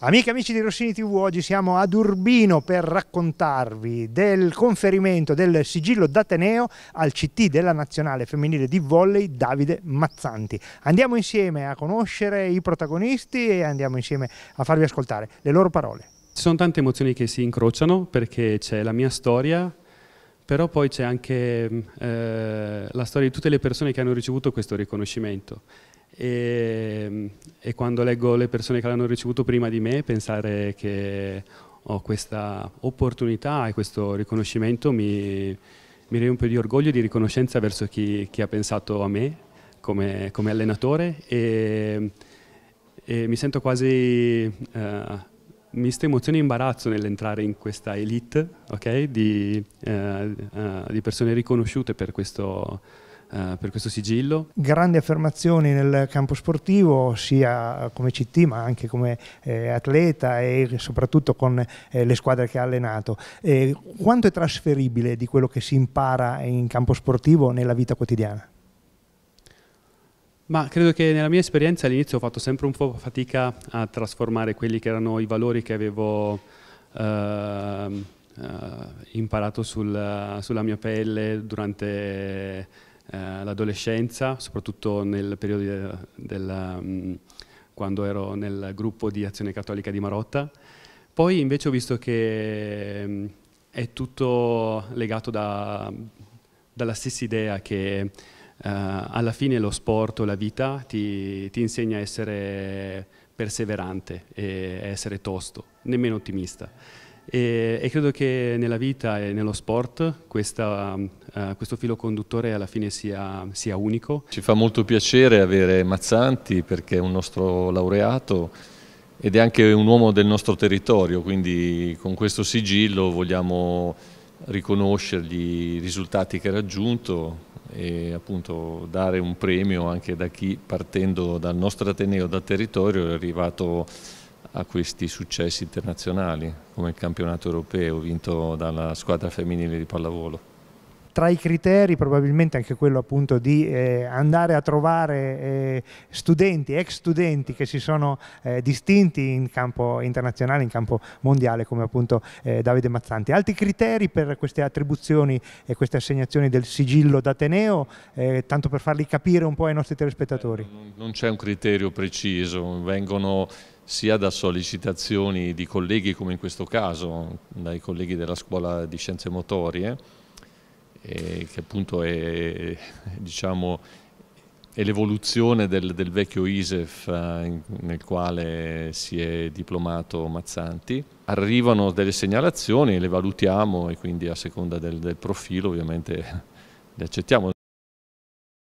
Amiche e amici di Rossini TV, oggi siamo ad Urbino per raccontarvi del conferimento del sigillo d'Ateneo al CT della Nazionale Femminile di Volley Davide Mazzanti. Andiamo insieme a conoscere i protagonisti e andiamo insieme a farvi ascoltare le loro parole. Ci sono tante emozioni che si incrociano perché c'è la mia storia, però poi c'è anche mm, eh, la storia di tutte le persone che hanno ricevuto questo riconoscimento e, mm, e quando leggo le persone che l'hanno ricevuto prima di me pensare che ho questa opportunità e questo riconoscimento mi, mi riempie di orgoglio e di riconoscenza verso chi, chi ha pensato a me come, come allenatore e, mm, e, mi sento quasi... Eh, mista emozione e imbarazzo nell'entrare in questa elite okay, di, eh, eh, di, persone riconosciute per questo, eh, per questo, sigillo. Grandi affermazioni nel campo sportivo, sia come CT ma anche come eh, atleta e soprattutto con eh, le squadre che ha allenato. Eh, quanto è trasferibile di quello che si impara in campo sportivo nella vita quotidiana? Ma credo che nella mia esperienza all'inizio ho fatto sempre un po' fatica a trasformare quelli che erano i valori che avevo ehm, eh, imparato sul, sulla mia pelle durante eh, l'adolescenza, soprattutto nel periodo del, del, mm, quando ero nel gruppo di Azione Cattolica di Marotta. Poi invece ho visto che mm, è tutto legato da, dalla stessa idea che eh, alla fine lo sport o la vita ti, ti insegna a essere perseverante e a essere tosto, nemmeno ottimista. E, e, credo che nella vita e nello sport questa, uh, questo filo conduttore alla fine sia, sia, unico. Ci fa molto piacere avere Mazzanti perché è un nostro laureato ed è anche un uomo del nostro territorio, quindi con questo sigillo vogliamo riconoscergli i risultati che ha raggiunto e appunto dare un premio anche da chi partendo dal nostro Ateneo, dal territorio, è arrivato a questi successi internazionali come il campionato europeo vinto dalla squadra femminile di pallavolo tra i criteri probabilmente anche quello appunto di eh, andare a trovare eh, studenti, ex studenti che si sono eh, distinti in campo internazionale, in campo mondiale come appunto eh, Davide Mazzanti. Altri criteri per queste attribuzioni e queste assegnazioni del sigillo d'Ateneo, eh, tanto per farli capire un po' ai nostri telespettatori? Eh, non c'è un criterio preciso, vengono sia da sollecitazioni di colleghi come in questo caso, dai colleghi della scuola di scienze motorie, eh, che appunto è, diciamo, è l'evoluzione del, del, vecchio ISEF eh, nel quale si è diplomato Mazzanti. Arrivano delle segnalazioni, le valutiamo e quindi a seconda del, del profilo ovviamente le accettiamo.